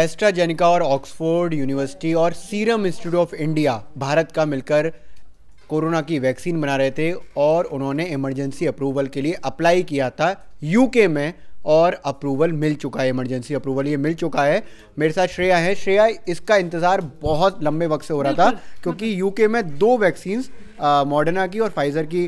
AstraZeneca और Oxford university और serum institute of India Bharat का मिलकर कोरोना की वैक्सीन बना रहे थे और उन्होंने इमरजेंसी अप्रूवल के लिए अप्लाई किया था यूके में और अप्रूवल मिल चुका है इमरजेंसी अप्रूवल ये मिल चुका है मेरे साथ श्रेया है श्रेया इसका इंतज़ार बहुत लंबे वक्त से हो रहा था क्योंकि यूके में दो वैक्सीन्स मॉडर्ना की और फाइजर की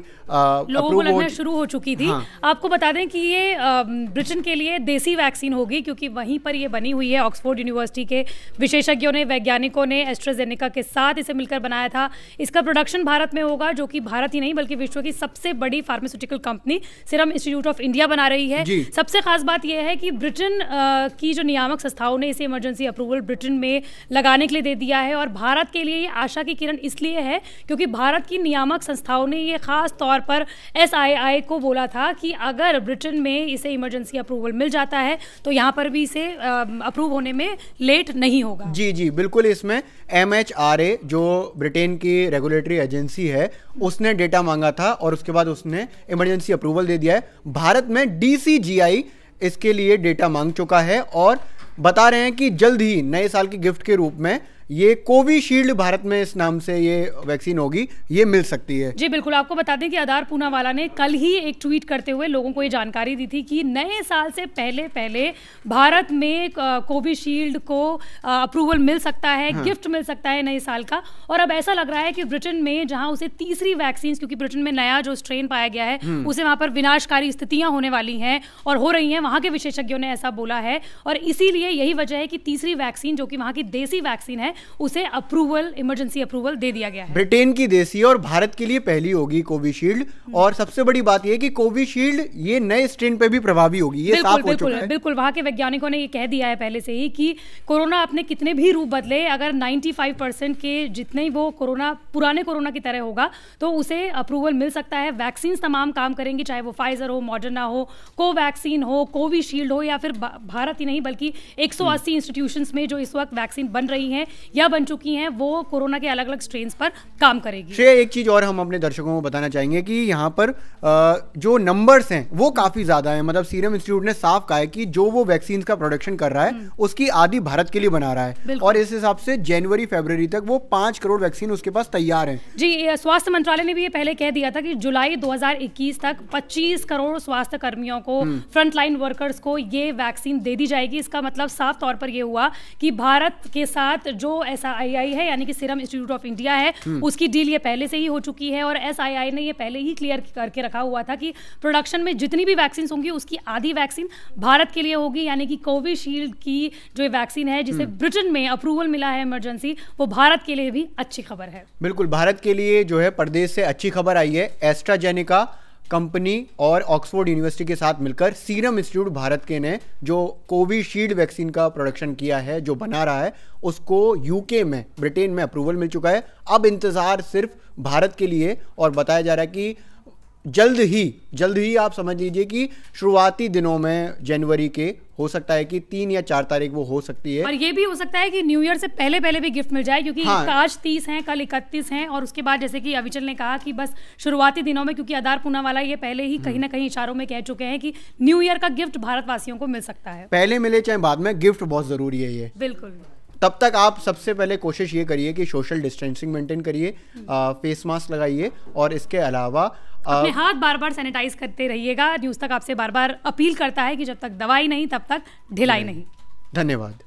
लोगों को लगना शुरू हो चुकी थी हाँ। आपको बता दें कि ये ब्रिटेन के लिए देसी वैक्सीन होगी क्योंकि वहीं पर ये बनी हुई है ऑक्सफोर्ड यूनिवर्सिटी के विशेषज्ञों ने वैज्ञानिकों ने एस्ट्रोजेनिका के साथ इसे मिलकर बनाया था इसका प्रोडक्शन भारत में होगा जो कि भारत ही नहीं बल्कि विश्व की सबसे बड़ी pharmaceutical company serum institute of India बना रही है सबसे खास बात यह है कि ब्रिटेन की जो नियामक संस्थाओं ने इसे इमरजेंसी अप्रूवल ब्रिटेन में लगाने के लिए दे दिया है और भारत के लिए ये आशा की किरण इसलिए है क्योंकि भारत की नियामक संस्थाओं ने ये ख़ास तौर पर एस को बोला था कि अगर ब्रिटेन में इसे इमरजेंसी अप्रूवल मिल जाता है तो यहाँ पर भी इसे अप्रूव होने में लेट नहीं होगा जी जी बिल्कुल इसमें एम जो ब्रिटेन की रेगुलेटरी एजेंसी है उसने डेटा मांगा था और उसके बाद उसने इमरजेंसी अप्रूवल दे दिया है भारत में डी इसके लिए डेटा मांग चुका है और बता रहे हैं कि जल्द ही नए साल के गिफ्ट के रूप में ये कोविशील्ड भारत में इस नाम से ये वैक्सीन होगी ये मिल सकती है जी बिल्कुल आपको बता दें कि आधार पूनावाला ने कल ही एक ट्वीट करते हुए लोगों को ये जानकारी दी थी कि नए साल से पहले पहले भारत में कोविशील्ड को अप्रूवल मिल सकता है हाँ। गिफ्ट मिल सकता है नए साल का और अब ऐसा लग रहा है कि ब्रिटेन में जहां उसे तीसरी वैक्सीन क्योंकि ब्रिटेन में नया जो स्ट्रेन पाया गया है हम्म। उसे वहां पर विनाशकारी स्थितियां होने वाली हैं और हो रही हैं वहां के विशेषज्ञों ने ऐसा बोला है और इसीलिए यही वजह है कि तीसरी वैक्सीन जो कि वहां की देसी वैक्सीन है उसे अप्रूवल इमरजेंसी अप्रूवल दे दिया गया है ब्रिटेन की देसी और भारत के लिए पहली होगी कोविशील्ड हम्म। और सबसे बड़ी बात यह कि कोविशील्ड ये नए स्ट्रेन पे भी प्रभावी होगी ये बिल्कुल हो बिल्कुल बिल्कुल वहाँ के वैज्ञानिकों ने ये कह दिया है पहले से ही कि कोरोना अपने कितने भी रूप बदले अगर 95 के जितने वो कोरोना पुराने कोरोना की तरह होगा तो उसे अप्रूवल मिल सकता है वैक्सीन तमाम काम करेंगी चाहे वो फाइजर हो मॉडर्ना हो कोवैक्सीन हो कोविशील्ड हो या फिर भारत ही नहीं बल्कि 180 इंस्टीट्यूशंस में जो इस वक्त वैक्सीन बन रही हैं या बन चुकी हैं वो कोरोना के अलग अलग स्ट्रेन पर काम करेगी श्रेय एक चीज़ और हम अपने दर्शकों को बताना चाहेंगे कि यहाँ पर जो नंबर्स हैं वो काफ़ी ज़्यादा हैं मतलब सीरम इंस्टीट्यूट ने साफ कहा है कि जो वो वैक्सीन का प्रोडक्शन कर रहा है हम्म। उसकी आधी भारत के लिए बना रहा है और इस हिसाब से जनवरी फेबररी तक वो पांच करोड़ वैक्सीन उसके पास तैयार है जी स्वास्थ्य मंत्रालय ने भी ये पहले कह दिया था कि जुलाई 2021 तक 25 करोड़ स्वास्थ्य कर्मियों को फ्रंटलाइन हम्म। वर्कर्स को ये वैक्सीन दे दी जाएगी इसका मतलब साफ तौर पर यह हुआ कि भारत के साथ जो जो एस है यानी कि सीरम इंस्टीट्यूट ऑफ इंडिया है हम्म। उसकी डील ये पहले से ही हो चुकी है और एस ने ये पहले ही क्लियर करके रखा हुआ था कि प्रोडक्शन में जितनी भी वैक्सीन होंगी उसकी आधी वैक्सीन भारत के लिए होगी यानी कि कोविशील्ड की जो वैक्सीन है जिसे हम्म। ब्रिटेन में अप्रूवल मिला है इमरजेंसी वो भारत के लिए भी अच्छी खबर है बिल्कुल भारत के लिए जो है प्रदेश से अच्छी खबर आई है एस्ट्राजेनिका कंपनी और ऑक्सफोर्ड यूनिवर्सिटी के साथ मिलकर सीरम इंस्टीट्यूट भारत के ने जो कोविशील्ड वैक्सीन का प्रोडक्शन किया है जो बना रहा है उसको यूके में ब्रिटेन में अप्रूवल मिल चुका है अब इंतज़ार सिर्फ भारत के लिए और बताया जा रहा है कि जल्द ही जल्द ही आप समझ लीजिए कि शुरुआती दिनों में जनवरी के हो सकता है कि तीन या चार तारीख वो हो सकती है और ये भी हो सकता है कि न्यू ईयर से पहले पहले भी गिफ्ट मिल जाए क्योंकि हाँ। आज तीस हैं कल इकतीस हैं और उसके बाद जैसे कि अविचल ने कहा कि बस शुरुआती दिनों में क्योंकि आधार पूना वाला ये पहले ही कहीं हम्म। ना कहीं इशारों में कह चुके हैं कि न्यू ईयर का गिफ्ट भारतवासियों को मिल सकता है पहले मिले चाहे बाद में गिफ्ट बहुत जरूरी है ये बिल्कुल तब तक आप सबसे पहले कोशिश ये करिए कि सोशल डिस्टेंसिंग मेंटेन करिए फेस मास्क लगाइए और इसके अलावा अपने हाथ बार बार सैनिटाइज करते रहिएगा न्यूज़ तक आपसे बार बार अपील करता है कि जब तक दवाई नहीं तब तक ढिलाई नहीं धन्यवाद